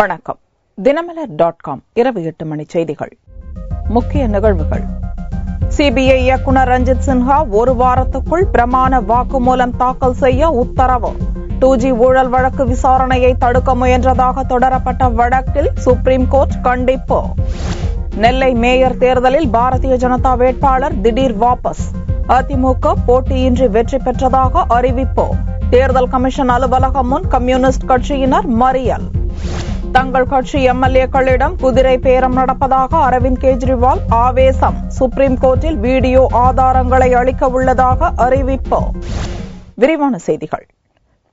வணக்கம் Dinamalar dot com இரவு எட்டு மணி செய்திகள் முக்கிய நிகழ்வுகள் சிபிஐ இயக்குநர் ரஞ்சித் சின்ஹா ஒரு வாரத்துக்குள் பிரமாண வாக்குமூலம் தாக்கல் செய்ய உத்தரவு டூ ஜி ஊழல் வழக்கு விசாரணையை தடுக்க முயன்றதாக தொடரப்பட்ட வழக்கில் சுப்ரீம் கோர்ட் கண்டிப்பு நெல்லை மேயர் தேர்தலில் பாரதிய ஜனதா வேட்பாளர் திடீர் வாபஸ் அதிமுக போட்டியின்றி வெற்றி பெற்றதாக அறிவிப்பு தேர்தல் கமிஷன் அலுவலகம் முன் கம்யூனிஸ்ட் கட்சியினர் மறியல் தங்கள் கட்சி எம்எல்ஏக்களிடம் குதிரை பேரம் நடப்பதாக அரவிந்த் கெஜ்ரிவால் ஆவேசம் சுப்ரீம் கோர்ட்டில் வீடியோ ஆதாரங்களை அளிக்க உள்ளதாக அறிவிப்பு விரிவான செய்திகள்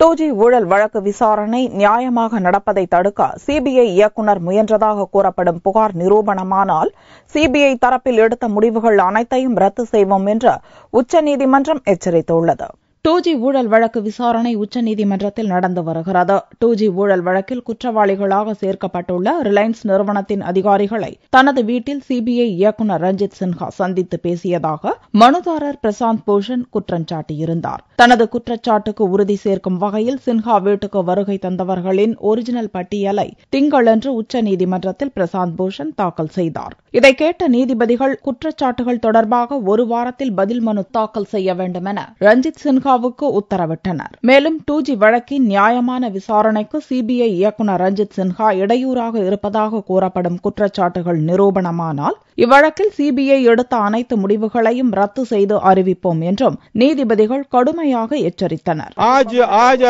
டூ ஜி ஊழல் வழக்கு விசாரணை நியாயமாக நடப்பதை தடுக்க சிபிஐ இயக்குநர் முயன்றதாக கூறப்படும் புகார் நிரூபணமானால் சிபிஐ தரப்பில் எடுத்த முடிவுகள் அனைத்தையும் ரத்து செய்வோம் என்று உச்சநீதிமன்றம் எச்சரித்துள்ளது டூ ஜி ஊழல் வழக்கு விசாரணை உச்சநீதிமன்றத்தில் நடந்து வருகிறது டூ ஜி ஊழல் வழக்கில் குற்றவாளிகளாக சேர்க்கப்பட்டுள்ள ரிலையன்ஸ் நிறுவனத்தின் அதிகாரிகளை தனது வீட்டில் சிபிஐ இயக்குநர் ரஞ்சித் சின்ஹா சந்தித்து பேசியதாக மனுதாரர் பிரசாந்த் பூஷன் குற்றம் சாட்டியிருந்தார் தனது குற்றச்சாட்டுக்கு உறுதி சேர்க்கும் வகையில் சின்ஹா வீட்டுக்கு வருகை தந்தவர்களின் ஒரிஜினல் பட்டியலை திங்களன்று உச்சநீதிமன்றத்தில் பிரசாந்த் பூஷன் தாக்கல் செய்தார் இதை கேட்ட நீதிபதிகள் குற்றச்சாட்டுகள் தொடர்பாக ஒரு வாரத்தில் பதில் மனு தாக்கல் செய்ய வேண்டும் என ரஞ்சித் சின்ஹா வக்கு உத்தரவிட்டனர் மேலும் 2ஜி வழக்கில் நியாயமான விசாரணைக்கு सीबीआई இயக்குனர் ரஞ்சித் Sinha இடையூறாக இருப்பதாக கோரப்படும் குற்றச்சாட்டுகள் நிரோபணமாகnal இவழக்கில் सीबीआई எடுத்த அனைத்து முடிவுகளையும் ரத்து செய்து அறிவிப்போம் என்று நீதிபதிகள் கடுமையாக எச்சரித்தனர் आज आज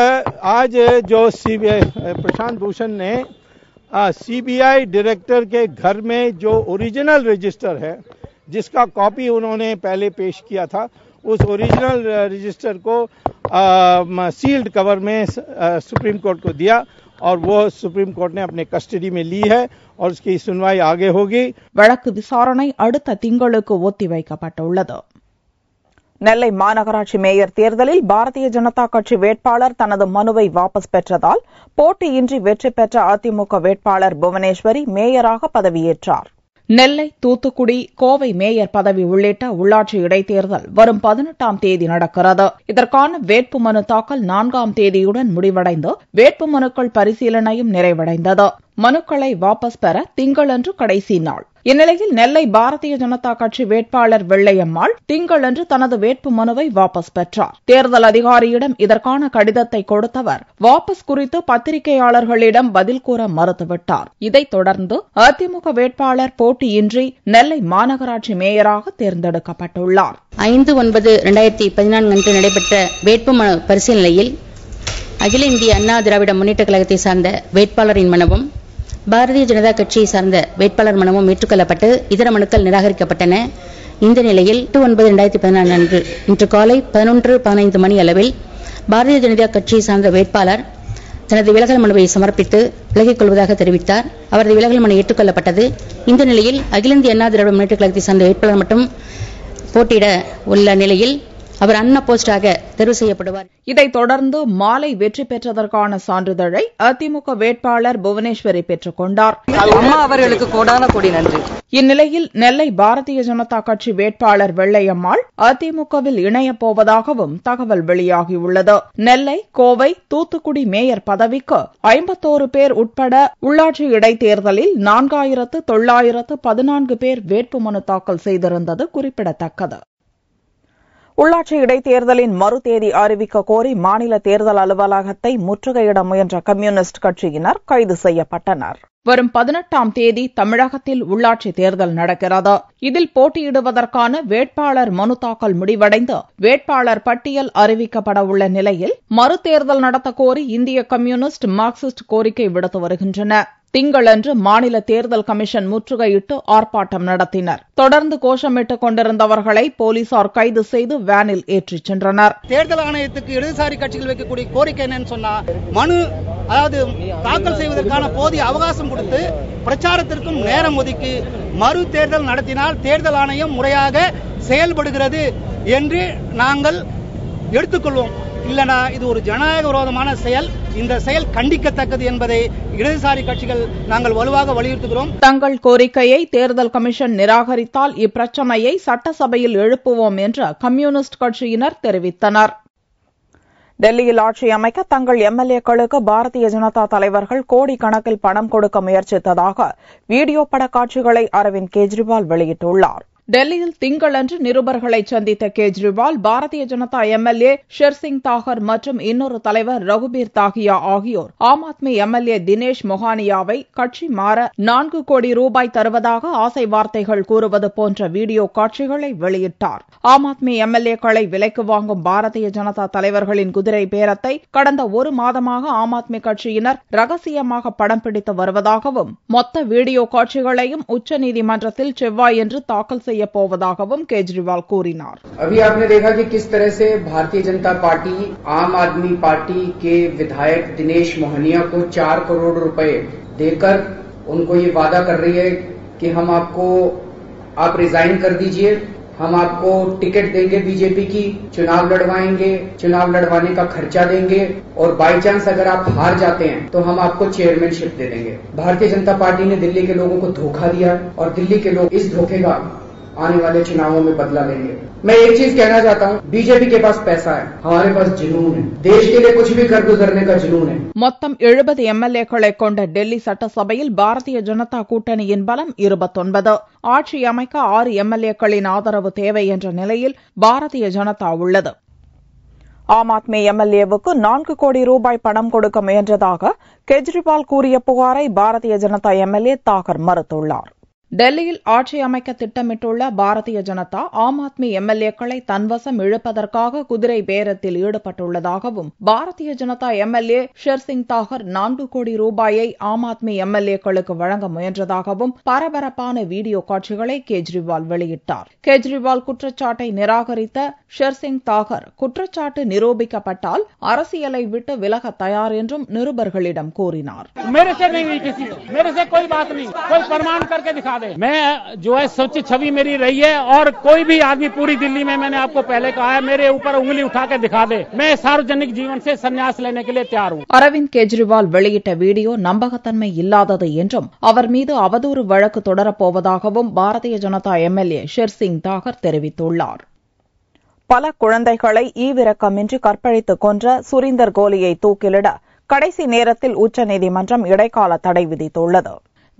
आज जो सीबीआई प्रशांत भूषण ने सीबीआई डायरेक्टर के घर में जो ओरिजिनल रजिस्टर है जिसका कॉपी उन्होंने पहले पेश किया था उस ओरिजिनल रजिस्टर को सील्ड कवर में सुप्रीम कोर्ट को दिया और वो सुप्रीम कोर्ट ने अपने कस्टडी में ली है और उसकी सुनवाई आगे होगी வழக்கு விசாரணை அடுத்த திங்களுக்கு ஒத்திவைக்கப்பட்டுள்ளது நெல்லை மாநகராட்சி மேயர் தேர்தலில் பாரதிய ஜனதா கட்சி வேட்பாளர் தனது மனுவை வாபஸ் பெற்றதால் போட்டியின்றி வெற்றி பெற்ற அதிமுக வேட்பாளர் புவனேஸ்வரி மேயராக பதவியேற்றார் நெல்லை தூத்துக்குடி கோவை மேயர் பதவி உள்ளிட்ட உள்ளாட்சி இடைத்தேர்தல் வரும் பதினெட்டாம் தேதி நடக்கிறது இதற்கான வேட்புமனு தாக்கல் நான்காம் தேதியுடன் முடிவடைந்து வேட்புமனுக்கள் பரிசீலனையும் நிறைவடைந்தது மனுக்களை வாபஸ் பெற திங்களன்று கடைசி நாள் இந்நிலையில் நெல்லை பாரதிய ஜனதா கட்சி வேட்பாளர் வெள்ளையம்மாள் திங்களன்று தனது வேட்பு மனுவை வாபஸ் பெற்றார் தேர்தல் அதிகாரியிடம் இதற்கான கடிதத்தை கொடுத்தவர் வாபஸ் குறித்து பத்திரிகையாளர்களிடம் பதில் கூற மறுத்துவிட்டார் இதைத் தொடர்ந்து அதிமுக வேட்பாளர் போட்டியின்றி நெல்லை மாநகராட்சி மேயராக தேர்ந்தெடுக்கப்பட்டுள்ளார் ஐந்து ஒன்பது இரண்டாயிரத்தி பதினான்கு அன்று நடைபெற்ற மனு பரிசீலனையில் அகில இந்திய அண்ணா திராவிட முன்னேற்ற கழகத்தை சார்ந்த வேட்பாளரின் மனவும் பாரதிய ஜனதா கட்சியை சார்ந்த வேட்பாளர் மனமும் ஏற்றுக்கொள்ளப்பட்டு இதர மனுக்கள் நிராகரிக்கப்பட்டன இந்த நிலையில் எட்டு ஒன்பது இரண்டாயிரத்தி பதினான்கு அன்று இன்று காலை பதினொன்று பதினைந்து மணி அளவில் பாரதிய ஜனதா கட்சியை சார்ந்த வேட்பாளர் தனது விலகல் மனுவை சமர்ப்பித்து விலகிக் கொள்வதாக தெரிவித்தார் அவரது விலகல் மனு ஏற்றுக்கொள்ளப்பட்டது இந்த நிலையில் அகில இந்திய அண்ணா திராவிட முன்னேற்ற கழகத்தை சார்ந்த வேட்பாளர் மட்டும் போட்டியிட உள்ள நிலையில் அவர் அன்னபோஸ்டாக தெரிவு செய்யப்படுவார் இதைத் தொடர்ந்து மாலை வெற்றி பெற்றதற்கான சான்றிதழை அதிமுக வேட்பாளர் புவனேஸ்வரி பெற்றுக் கொண்டார் அம்மா அவர்களுக்கு கோடான கொடி நன்றி இந்நிலையில் நெல்லை பாரதிய ஜனதா கட்சி வேட்பாளர் வெள்ளையம்மாள் அதிமுகவில் இணையப் போவதாகவும் தகவல் வெளியாகியுள்ளது நெல்லை கோவை தூத்துக்குடி மேயர் பதவிக்கு ஐம்பத்தோரு பேர் உட்பட உள்ளாட்சி இடைத்தேர்தலில் நான்காயிரத்து தொள்ளாயிரத்து பதினான்கு பேர் வேட்புமனு தாக்கல் செய்திருந்தது குறிப்பிடத்தக்கது உள்ளாட்சி இடைத்தேர்தலின் மறு தேதி அறிவிக்க கோரி மாநில தேர்தல் அலுவலகத்தை முற்றுகையிட முயன்ற கம்யூனிஸ்ட் கட்சியினர் கைது செய்யப்பட்டனர் வரும் பதினெட்டாம் தேதி தமிழகத்தில் உள்ளாட்சி தேர்தல் நடக்கிறது இதில் போட்டியிடுவதற்கான வேட்பாளர் மனு தாக்கல் முடிவடைந்து வேட்பாளர் பட்டியல் அறிவிக்கப்பட உள்ள நிலையில் தேர்தல் நடத்த கோரி இந்திய கம்யூனிஸ்ட் மார்க்சிஸ்ட் கோரிக்கை விடுத்து வருகின்றன திங்களன்று மாநில தேர்தல் கமிஷன் முற்றுகையிட்டு ஆர்ப்பாட்டம் நடத்தினர் தொடர்ந்து கோஷமிட்டுக் கொண்டிருந்தவர்களை போலீசார் கைது செய்து வேனில் ஏற்றிச் சென்றனர் தேர்தல் ஆணையத்துக்கு இடதுசாரி கட்சிகள் வைக்கக்கூடிய கோரிக்கை என்னன்னு சொன்னா மனு அதாவது தாக்கல் செய்வதற்கான போதிய அவகாசம் கொடுத்து பிரச்சாரத்திற்கும் நேரம் ஒதுக்கி மறு தேர்தல் நடத்தினால் தேர்தல் ஆணையம் முறையாக செயல்படுகிறது என்று நாங்கள் எடுத்துக்கொள்வோம் இல்லைனா இது ஒரு ஜனநாயக விரோதமான செயல் இந்த செயல் கண்டிக்கத்தக்கது என்பதை இடதுசாரி கட்சிகள் நாங்கள் வலுவாக வலியுறுத்துகிறோம் தங்கள் கோரிக்கையை தேர்தல் கமிஷன் நிராகரித்தால் இப்பிரச்சனையை சட்டசபையில் எழுப்புவோம் என்று கம்யூனிஸ்ட் கட்சியினர் தெரிவித்தனர் டெல்லியில் ஆட்சி அமைக்க தங்கள் எம்எல்ஏக்களுக்கு பாரதிய ஜனதா தலைவர்கள் கோடி கணக்கில் பணம் கொடுக்க முயற்சித்ததாக வீடியோ பட காட்சிகளை அரவிந்த் கெஜ்ரிவால் வெளியிட்டுள்ளார் டெல்லியில் திங்களன்று நிருபர்களை சந்தித்த கெஜ்ரிவால் பாரதிய ஜனதா எம்எல்ஏ ஷெர்சிங் தாகர் மற்றும் இன்னொரு தலைவர் ரகுபீர் தாகியா ஆகியோர் ஆம் ஆத்மி எம்எல்ஏ தினேஷ் மொஹானியாவை கட்சி மாற நான்கு கோடி ரூபாய் தருவதாக ஆசை வார்த்தைகள் கூறுவது போன்ற வீடியோ காட்சிகளை வெளியிட்டார் ஆம் ஆத்மி எம்எல்ஏக்களை விலைக்கு வாங்கும் பாரதிய ஜனதா தலைவர்களின் குதிரை பேரத்தை கடந்த ஒரு மாதமாக ஆம் ஆத்மி கட்சியினர் ரகசியமாக படம் பிடித்து வருவதாகவும் மொத்த வீடியோ காட்சிகளையும் உச்சநீதிமன்றத்தில் செவ்வாயன்று தாக்கல் செய்ய செய்யப்போவதாகவும் கெஜ்ரிவால் கூறினார் अभी आपने देखा कि किस तरह से भारतीय जनता पार्टी आम आदमी पार्टी के विधायक दिनेश मोहनिया को चार करोड़ रुपए देकर उनको ये वादा कर रही है कि हम आपको आप रिजाइन कर दीजिए हम आपको टिकट देंगे बीजेपी की चुनाव लड़वाएंगे चुनाव लड़वाने का खर्चा देंगे और बाई चांस अगर आप हार जाते हैं तो हम आपको चेयरमैनशिप दे देंगे भारतीय जनता पार्टी ने दिल्ली के लोगों को धोखा दिया और दिल्ली के लोग इस धोखे का आने वाले चुनावों में बदला लेंगे मैं एक चीज कहना चाहता हूँ बीजेपी के पास पैसा है हमारे पास जुनून है देश के लिए कुछ भी कर गुजरने का जुनून है மொத்தம் எழுபது எம்எல்ஏக்களை கொண்ட டெல்லி சட்டசபையில் பாரதிய ஜனதா கூட்டணியின் பலம் இருபத்தொன்பது ஆட்சி அமைக்க ஆறு எம்எல்ஏக்களின் ஆதரவு தேவை என்ற நிலையில் பாரதிய ஜனதா உள்ளது ஆம் ஆத்மி எம்எல்ஏவுக்கு நான்கு கோடி ரூபாய் பணம் கொடுக்க முயன்றதாக கெஜ்ரிவால் கூறிய புகாரை பாரதிய ஜனதா எம்எல்ஏ தாகர் மறுத்துள்ளார் டெல்லியில் ஆட்சி அமைக்க திட்டமிட்டுள்ள பாரதிய ஜனதா ஆம் ஆத்மி எம்எல்ஏக்களை தன்வசம் இழுப்பதற்காக குதிரை பேரத்தில் ஈடுபட்டுள்ளதாகவும் பாரதிய ஜனதா எம்எல்ஏ ஷெர்சிங் தாகர் நான்கு கோடி ரூபாயை ஆம் ஆத்மி எம்எல்ஏக்களுக்கு வழங்க முயன்றதாகவும் பரபரப்பான வீடியோ காட்சிகளை கெஜ்ரிவால் வெளியிட்டார் கெஜ்ரிவால் குற்றச்சாட்டை நிராகரித்த ஷெர்சிங் தாகர் குற்றச்சாட்டு நிரூபிக்கப்பட்டால் அரசியலை விட்டு விலக தயார் என்றும் நிருபர்களிடம் கூறினார் दे मैं जो है स्वच्छ छवि मेरी रही है और कोई भी आदमी पूरी दिल्ली में मैंने आपको पहले कहा है मेरे ऊपर उंगली उठा के दिखा दे मैं सार्वजनिक जीवन से संन्यास लेने के लिए तैयार हूँ அரவிந்த் கெஜ்ரிவால் வெளியிட்ட வீடியோ நம்பகத்தன்மை இல்லாதது என்றும் அவர் மீது அவதூறு வழக்கு தொடரப்போவதாகவும் பாரதிய ஜனதா எம்எல்ஏ ஷெர்சிங் தாகர் தெரிவித்துள்ளார் பல குழந்தைகளை ஈவிரக்கமின்றி கற்பழித்துக் கொன்ற சுரிந்தர் கோலியை தூக்கிலிட கடைசி நேரத்தில் உச்சநீதிமன்றம் இடைக்கால தடை விதித்துள்ளது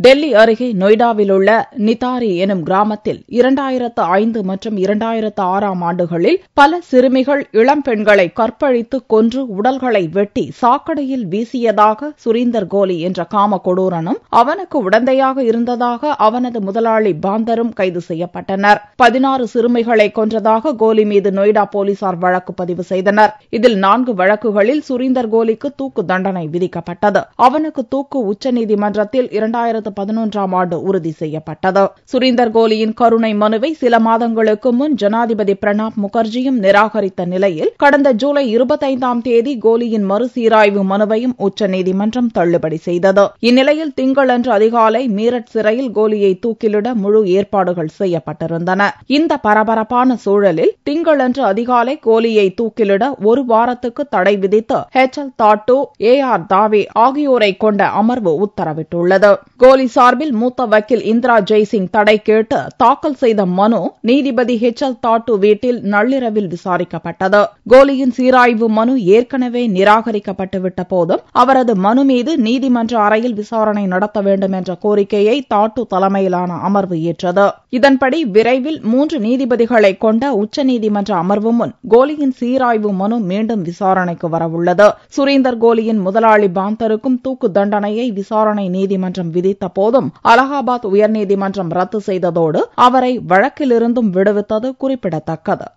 டெல்லி அருகே நொய்டாவிலுள்ள நிதாரி எனும் கிராமத்தில் இரண்டாயிரத்து ஐந்து மற்றும் இரண்டாயிரத்து ஆறாம் ஆண்டுகளில் பல சிறுமிகள் இளம் பெண்களை கற்பழித்து கொன்று உடல்களை வெட்டி சாக்கடையில் வீசியதாக சுரீந்தர் கோலி என்ற காம கொடூரனும் அவனுக்கு உடந்தையாக இருந்ததாக அவனது முதலாளி பாந்தரும் கைது செய்யப்பட்டனர் பதினாறு சிறுமிகளை கொன்றதாக கோலி மீது நொய்டா போலீசார் வழக்கு பதிவு செய்தனர் இதில் நான்கு வழக்குகளில் சுரீந்தர் கோலிக்கு தூக்கு தண்டனை விதிக்கப்பட்டது அவனுக்கு தூக்கு உச்சநீதிமன்றத்தில் இரண்டாயிரத்து இரண்டாயிரத்து பதினொன்றாம் ஆண்டு உறுதி செய்யப்பட்டது சுரீந்தர் கோலியின் கருணை மனுவை சில மாதங்களுக்கு முன் ஜனாதிபதி பிரணாப் முகர்ஜியும் நிராகரித்த நிலையில் கடந்த ஜூலை இருபத்தைந்தாம் தேதி கோலியின் மறுசீராய்வு மனுவையும் உச்சநீதிமன்றம் தள்ளுபடி செய்தது இந்நிலையில் திங்களன்று அதிகாலை மீரட் சிறையில் கோலியை தூக்கிலிட முழு ஏற்பாடுகள் செய்யப்பட்டிருந்தன இந்த பரபரப்பான சூழலில் திங்களன்று அதிகாலை கோலியை தூக்கிலிட ஒரு வாரத்துக்கு தடை விதித்து H L Dattu A R Dave ஆகியோரை கொண்ட அமர்வு உத்தரவிட்டுள்ளது போலீஸ் சார்பில் மூத்த வக்கீல் இந்திரா ஜெய்சிங் தடை கேட்டு தாக்கல் செய்த மனு நீதிபதி ஹெச் எல் தாட்டு வீட்டில் நள்ளிரவில் விசாரிக்கப்பட்டது கோலியின் சீராய்வு மனு ஏற்கனவே நிராகரிக்கப்பட்டுவிட்ட போதும் அவரது மனு மீது நீதிமன்ற அறையில் விசாரணை நடத்த வேண்டும் என்ற கோரிக்கையை தாட்டு தலைமையிலான அமர்வு ஏற்றது இதன்படி விரைவில் மூன்று நீதிபதிகளை கொண்ட உச்சநீதிமன்ற அமர்வு முன் கோலியின் சீராய்வு மனு மீண்டும் விசாரணைக்கு வரவுள்ளது சுரேந்தர் கோலியின் முதலாளி பாந்தருக்கும் தூக்கு தண்டனையை விசாரணை நீதிமன்றம் விதித்த போதும் அலகாபாத் உயர்நீதிமன்றம் ரத்து செய்ததோடு அவரை வழக்கிலிருந்தும் விடுவித்தது குறிப்பிடத்தக்கது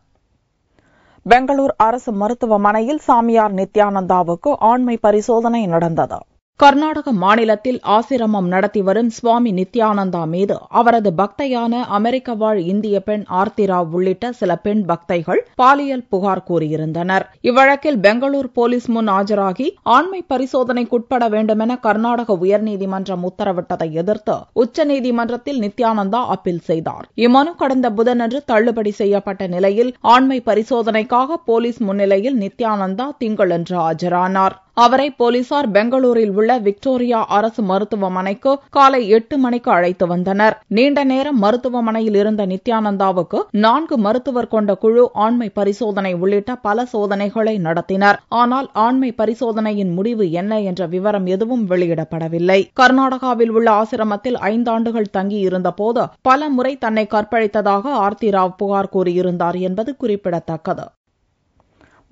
பெங்களூர் அரசு மருத்துவமனையில் சாமியார் நித்யானந்தாவுக்கு ஆண்மை பரிசோதனை நடந்தது கர்நாடக மாநிலத்தில் ஆசிரமம் நடத்தி வரும் சுவாமி நித்யானந்தா மீது அவரது பக்தையான அமெரிக்க வாழ் இந்திய பெண் ஆர்த்தி ராவ் உள்ளிட்ட சில பெண் பக்தைகள் பாலியல் புகார் கூறியிருந்தனர் இவ்வழக்கில் பெங்களூர் போலீஸ் முன் ஆஜராகி ஆண்மை பரிசோதனைக்குட்பட வேண்டுமென கர்நாடக உயர்நீதிமன்றம் உத்தரவிட்டதை எதிர்த்து உச்சநீதிமன்றத்தில் நித்யானந்தா அப்பீல் செய்தார் இம்மனு கடந்த புதனன்று தள்ளுபடி செய்யப்பட்ட நிலையில் ஆண்மை பரிசோதனைக்காக போலீஸ் முன்னிலையில் நித்யானந்தா திங்களன்று ஆஜரானாா் அவரை போலீசார் பெங்களூரில் உள்ள விக்டோரியா அரசு மருத்துவமனைக்கு காலை எட்டு மணிக்கு அழைத்து வந்தனர் நீண்ட நேரம் மருத்துவமனையில் இருந்த நித்யானந்தாவுக்கு நான்கு மருத்துவர் கொண்ட குழு ஆண்மை பரிசோதனை உள்ளிட்ட பல சோதனைகளை நடத்தினர் ஆனால் ஆண்மை பரிசோதனையின் முடிவு என்ன என்ற விவரம் எதுவும் வெளியிடப்படவில்லை கர்நாடகாவில் உள்ள ஆசிரமத்தில் ஐந்தாண்டுகள் தங்கியிருந்தபோது பல முறை தன்னை கற்பழித்ததாக ஆர்த்தி ராவ் புகார் கூறியிருந்தார் என்பது குறிப்பிடத்தக்கது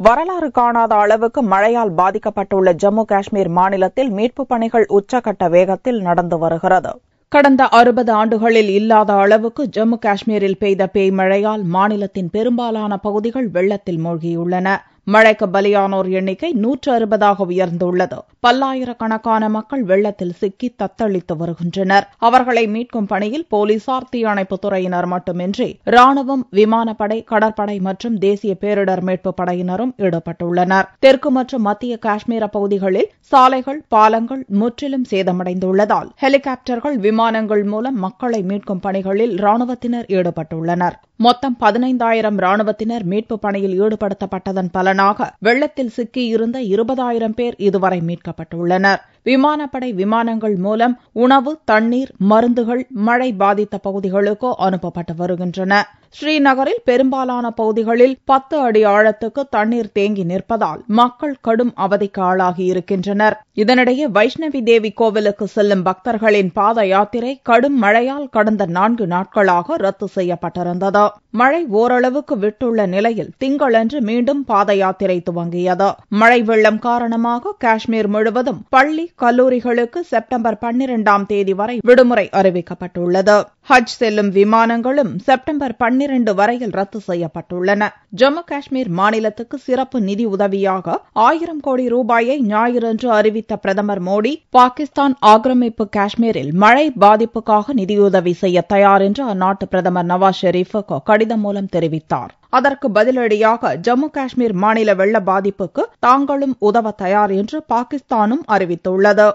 வரலாறு காணாத அளவுக்கு மழையால் பாதிக்கப்பட்டுள்ள ஜம்மு காஷ்மீர் மாநிலத்தில் மீட்புப் பணிகள் உச்சகட்ட வேகத்தில் நடந்து வருகிறது கடந்த அறுபது ஆண்டுகளில் இல்லாத அளவுக்கு ஜம்மு காஷ்மீரில் பெய்த பேய் மழையால் மாநிலத்தின் பெரும்பாலான பகுதிகள் வெள்ளத்தில் மூழ்கியுள்ளன மழைக்கு பலியானோர் எண்ணிக்கை நூற்று அறுபதாக உயர்ந்துள்ளது பல்லாயிரக்கணக்கான மக்கள் வெள்ளத்தில் சிக்கி தத்தளித்து வருகின்றனர் அவர்களை மீட்கும் பணியில் போலீசார் தீயணைப்புத் துறையினர் மட்டுமின்றி ராணுவம் விமானப்படை கடற்படை மற்றும் தேசிய பேரிடர் மீட்பு படையினரும் ஈடுபட்டுள்ளனர் தெற்கு மற்றும் மத்திய காஷ்மீர பகுதிகளில் சாலைகள் பாலங்கள் முற்றிலும் சேதமடைந்துள்ளதால் ஹெலிகாப்டர்கள் விமானங்கள் மூலம் மக்களை மீட்கும் பணிகளில் ராணுவத்தினர் ஈடுபட்டுள்ளனர் மொத்தம் பதினைந்தாயிரம் ராணுவத்தினர் மீட்புப் பணியில் ஈடுபடுத்தப்பட்டதன் பலனாக வெள்ளத்தில் சிக்கியிருந்த இருபதாயிரம் பேர் இதுவரை மீட்கப்பட்டுள்ளனா் விமானப்படை விமானங்கள் மூலம் உணவு தண்ணீர் மருந்துகள் மழை பாதித்த பகுதிகளுக்கு அனுப்பப்பட்டு வருகின்றன ஸ்ரீநகரில் பெரும்பாலான பகுதிகளில் பத்து அடி ஆழத்துக்கு தண்ணீர் தேங்கி நிற்பதால் மக்கள் கடும் அவதிக்கு ஆளாகியிருக்கின்றனர் இதனிடையே வைஷ்ணவி தேவி கோவிலுக்கு செல்லும் பக்தர்களின் பாத யாத்திரை கடும் மழையால் கடந்த நான்கு நாட்களாக ரத்து செய்யப்பட்டிருந்தது மழை ஓரளவுக்கு விட்டுள்ள நிலையில் திங்களன்று மீண்டும் பாத யாத்திரை துவங்கியது மழை வெள்ளம் காரணமாக காஷ்மீர் முழுவதும் பள்ளி கல்லூரிகளுக்கு செப்டம்பர் பன்னிரண்டாம் தேதி வரை விடுமுறை அறிவிக்கப்பட்டுள்ளது ஹஜ் செல்லும் விமானங்களும் செப்டம்பர் பன்னிரண்டு வரையில் ரத்து செய்யப்பட்டுள்ளன ஜம்மு காஷ்மீர் மாநிலத்துக்கு சிறப்பு நிதி உதவியாக ஆயிரம் கோடி ரூபாயை ஞாயிறன்று அறிவித்த பிரதமர் மோடி பாகிஸ்தான் ஆக்கிரமிப்பு காஷ்மீரில் மழை பாதிப்புக்காக நிதியுதவி செய்ய தயார் என்று அந்நாட்டு பிரதமர் நவாஸ் ஷெரீஃபுக்கு கடிதம் மூலம் தெரிவித்தார் அதற்கு பதிலடியாக ஜம்மு காஷ்மீர் மாநில வெள்ள பாதிப்புக்கு தாங்களும் உதவ தயார் என்று பாகிஸ்தானும் அறிவித்துள்ளது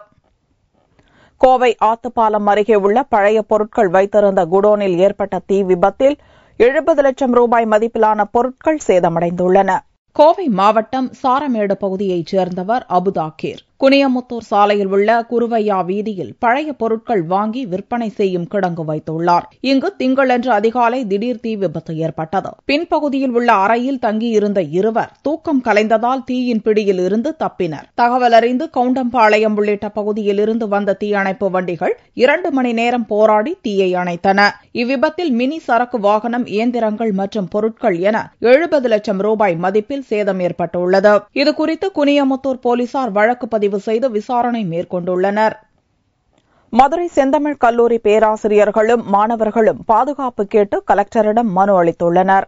கோவை ஆத்துப்பாலம் அருகே உள்ள பழைய பொருட்கள் வைத்திருந்த குடோனில் ஏற்பட்ட தீ விபத்தில் எழுபது லட்சம் ரூபாய் மதிப்பிலான பொருட்கள் சேதமடைந்துள்ளன கோவை மாவட்டம் சாரமேடு பகுதியைச் சேர்ந்தவர் அபுதாக்கீர் குனியமுத்தூர் சாலையில் உள்ள குருவையா வீதியில் பழைய பொருட்கள் வாங்கி விற்பனை செய்யும் கிடங்கு வைத்துள்ளார் இங்கு திங்களன்று அதிகாலை திடீர் தீ விபத்து ஏற்பட்டது பின்பகுதியில் உள்ள அறையில் தங்கியிருந்த இருவர் தூக்கம் கலைந்ததால் தீயின் பிடியில் இருந்து தப்பினர் தகவல் அறிந்து கவுண்டம்பாளையம் உள்ளிட்ட பகுதியில் இருந்து வந்த தீயணைப்பு வண்டிகள் இரண்டு மணி நேரம் போராடி தீயை அணைத்தன இவ்விபத்தில் மினி சரக்கு வாகனம் இயந்திரங்கள் மற்றும் பொருட்கள் என எழுபது லட்சம் ரூபாய் மதிப்பில் சேதம் ஏற்பட்டுள்ளது இதுகுறித்து குனியமுத்தூர் போலீசார் வழக்கு பதிவு ஆய்வு செய்து விசாரணை மேற்கொண்டுள்ளனர் மதுரை செந்தமிழ் கல்லூரி பேராசிரியர்களும் மாணவர்களும் பாதுகாப்பு கேட்டு கலெக்டரிடம் மனு அளித்துள்ளனர்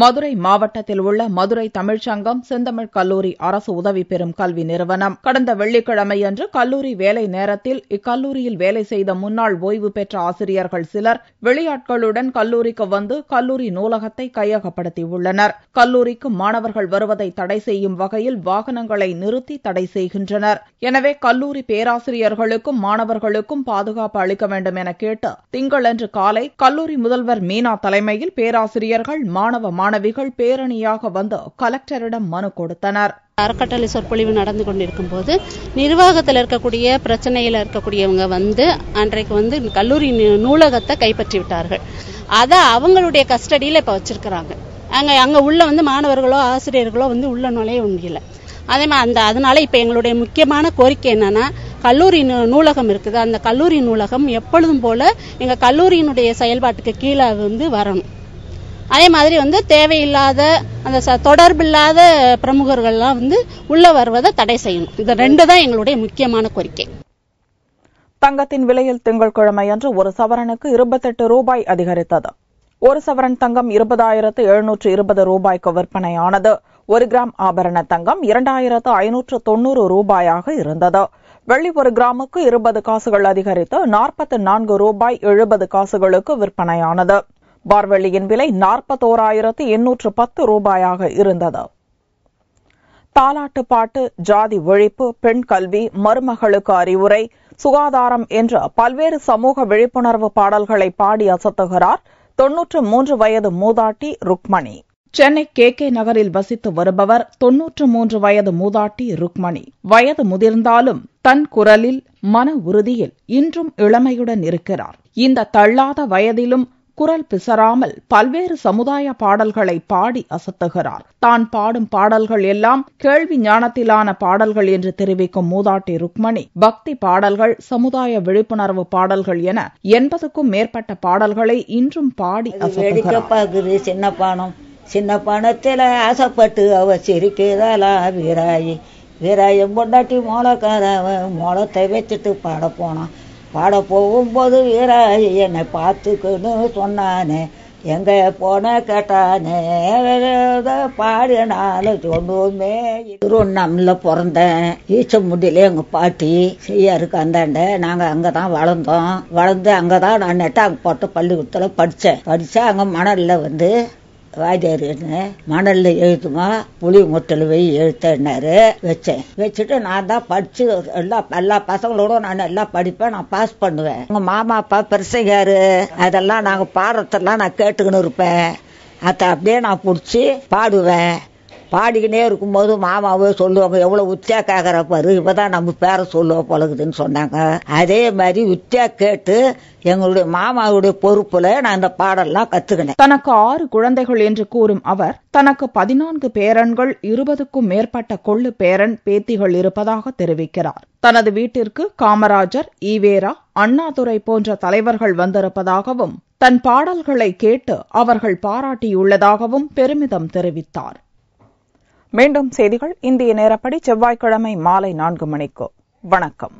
மதுரை மாவட்டத்தில் உள்ள மதுரை தமிழ்ச்சங்கம் செந்தமிழ் கல்லூரி அரசு உதவி பெறும் கல்வி நிறுவனம் கடந்த வெள்ளிக்கிழமையன்று கல்லூரி வேலை நேரத்தில் இக்கல்லூரியில் வேலை செய்த முன்னாள் ஒய்வு பெற்ற ஆசிரியர்கள் சிலர் வெளியாட்களுடன் கல்லூரிக்கு வந்து கல்லூரி நூலகத்தை கையகப்படுத்தியுள்ளனர் கல்லூரிக்கு மாணவர்கள் வருவதை தடை செய்யும் வகையில் வாகனங்களை நிறுத்தி தடை செய்கின்றனர் எனவே கல்லூரி பேராசிரியர்களுக்கும் மாணவர்களுக்கும் பாதுகாப்பு அளிக்க வேண்டும் என கேட்டு திங்களன்று காலை கல்லூரி முதல்வர் மீனா தலைமையில் பேராசிரியர்கள் மாணவ மாணவிகள் பேரணியாக வந்து கலெக்டரிடம் மனு கொடுத்தனர் அறக்கட்டளை சொற்பொழிவு நடந்து கொண்டிருக்கும் போது நிர்வாகத்தில் இருக்கக்கூடிய பிரச்சனையில் இருக்கக்கூடியவங்க வந்து அன்றைக்கு வந்து கல்லூரி நூலகத்தை கைப்பற்றி விட்டார்கள் அதை அவங்களுடைய கஸ்டடியில் இப்போ வச்சிருக்கிறாங்க அங்கே அங்கே உள்ள வந்து மாணவர்களோ ஆசிரியர்களோ வந்து உள்ள நுழைய முடியல அதே மாதிரி அந்த அதனால இப்போ எங்களுடைய முக்கியமான கோரிக்கை என்னன்னா கல்லூரி நூலகம் இருக்குது அந்த கல்லூரி நூலகம் எப்பொழுதும் போல எங்கள் கல்லூரியினுடைய செயல்பாட்டுக்கு கீழே வந்து வரணும் அதே மாதிரி வந்து தேவையில்லாத அந்த தொடர்பில்லாத பிரமுகர்கள்லாம் வந்து உள்ள வருவதை தடை செய்யணும் இது ரெண்டு தான் எங்களுடைய முக்கியமான கோரிக்கை தங்கத்தின் விலையில் திங்கட்கிழமை அன்று ஒரு சவரனுக்கு இருபத்தெட்டு ரூபாய் அதிகரித்தது ஒரு சவரன் தங்கம் இருபதாயிரத்து எழுநூற்று இருபது ரூபாய்க்கு விற்பனையானது ஒரு கிராம் ஆபரண தங்கம் இரண்டாயிரத்து ஐநூற்று தொன்னூறு ரூபாயாக இருந்தது வெள்ளி ஒரு கிராமுக்கு இருபது காசுகள் அதிகரித்து நாற்பத்தி நான்கு ரூபாய் எழுபது காசுகளுக்கு விற்பனையானது பார்வெள்ளியின் விலை நாற்பத்தோராயிரத்து எண்ணூற்று பத்து ரூபாயாக இருந்தது தாலாட்டு பாட்டு ஜாதி ஒழிப்பு பெண் கல்வி மருமகளுக்கு அறிவுரை சுகாதாரம் என்ற பல்வேறு சமூக விழிப்புணர்வு பாடல்களை பாடி அசத்துகிறார் தொன்னூற்று மூன்று வயது மூதாட்டி ருக்மணி சென்னை கே கே நகரில் வசித்து வருபவர் தொன்னூற்று மூன்று வயது மூதாட்டி ருக்மணி வயது முதிர்ந்தாலும் தன் குரலில் மன உறுதியில் இன்றும் இளமையுடன் இருக்கிறார் இந்த தள்ளாத வயதிலும் குரல் பிசராமல் பல்வேறு சமுதாய பாடல்களை பாடி அசத்துகிறார் தான் பாடும் பாடல்கள் எல்லாம் கேள்வி ஞானத்திலான பாடல்கள் என்று தெரிவிக்கும் மூதாட்டி ருக்மணி பக்தி பாடல்கள் சமுதாய விழிப்புணர்வு பாடல்கள் என எண்பதுக்கும் மேற்பட்ட பாடல்களை இன்றும் பாடி அசத்துகிறார் சின்ன பானம் சின்ன பணத்தில் ஆசைப்பட்டு அவ சிரிக்கிறதா வீராயி வீராயம் பொண்டாட்டி மோளக்காரவன் மோளத்தை வச்சுட்டு பாட போனான் பாட போகும்போது வீராய் என்னை பார்த்துக்குன்னு சொன்னானே எங்க போன கேட்டானே பாடினாலும் சொல்லுவோமே திருவண்ணாமல பிறந்தேன் ஈச்சமுடியில எங்கள் பாட்டி செய்யா இருக்கு அந்தாண்ட நாங்கள் அங்கே தான் வளர்ந்தோம் வளர்ந்து அங்கே தான் நான் நெட்டாங்க போட்டு பள்ளிக்கூடத்தில் படித்தேன் படித்தா அங்கே மணலில் வந்து வாத்தியார் என்ன மணல்ல எழுத்துமா புளி முட்டல் போய் எழுத்தன்னாரு வச்சேன் வச்சுட்டு நான் தான் படிச்சு எல்லா எல்லா பசங்களோட நான் எல்லாம் படிப்பேன் நான் பாஸ் பண்ணுவேன் உங்க மாமா அப்பா பெருசையாரு அதெல்லாம் நாங்கள் பாடுறதெல்லாம் நான் கேட்டுக்கின்னு இருப்பேன் அதை அப்படியே நான் பிடிச்சி பாடுவேன் பாடிக்கினே இருக்கும்போது மாமாவே சொல்லுவாங்க எவ்வளவு உத்தியா கேட்குற பாரு இப்போ நம்ம பேரை சொல்லுவோம் பழகுதுன்னு சொன்னாங்க அதே மாதிரி உத்தியா கேட்டு எங்களுடைய மாமாவுடைய பொறுப்புல நான் இந்த பாடல்லாம் கத்துக்கினேன் தனக்கு ஆறு குழந்தைகள் என்று கூறும் அவர் தனக்கு பதினான்கு பேரன்கள் இருபதுக்கும் மேற்பட்ட கொள்ளு பேரன் பேத்திகள் இருப்பதாக தெரிவிக்கிறார் தனது வீட்டிற்கு காமராஜர் ஈவேரா அண்ணாதுரை போன்ற தலைவர்கள் வந்திருப்பதாகவும் தன் பாடல்களை கேட்டு அவர்கள் பாராட்டியுள்ளதாகவும் பெருமிதம் தெரிவித்தார் மீண்டும் செய்திகள் இந்திய நேரப்படி செவ்வாய்க்கிழமை மாலை நான்கு மணிக்கு வணக்கம்